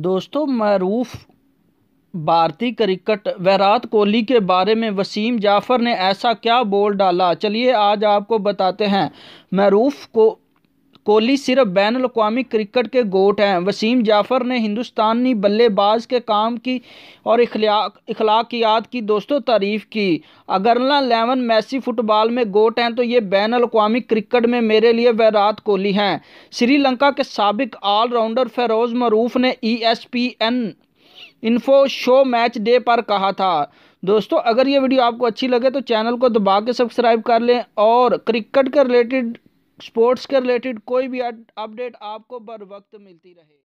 दोस्तों मरूफ भारतीय क्रिकेट वैरात कोहली के बारे में वसीम जाफ़र ने ऐसा क्या बोल डाला चलिए आज आपको बताते हैं मरूफ को कोहली सिर्फ बैन अवी क्रिकेट के गोट हैं वसीम जाफ़र ने हिंदुस्तानी बल्लेबाज के काम की और अखलाकियात इखलाकियात की दोस्तों तारीफ़ की अगरला लेवन मैसी फुटबॉल में गोट हैं तो ये बैन अवी क्रिकेट में मेरे लिए वैरात कोहली हैं श्रीलंका के सबक ऑलराउंडर फ़ेरोज मरूफ ने E S P N info show match day पर कहा था दोस्तों अगर ये वीडियो आपको अच्छी लगे तो चैनल को दबा के सब्सक्राइब कर लें और क्रिकेट के रिलेटेड स्पोर्ट्स के रिलेटेड कोई भी अपडेट आपको बर वक्त मिलती रहे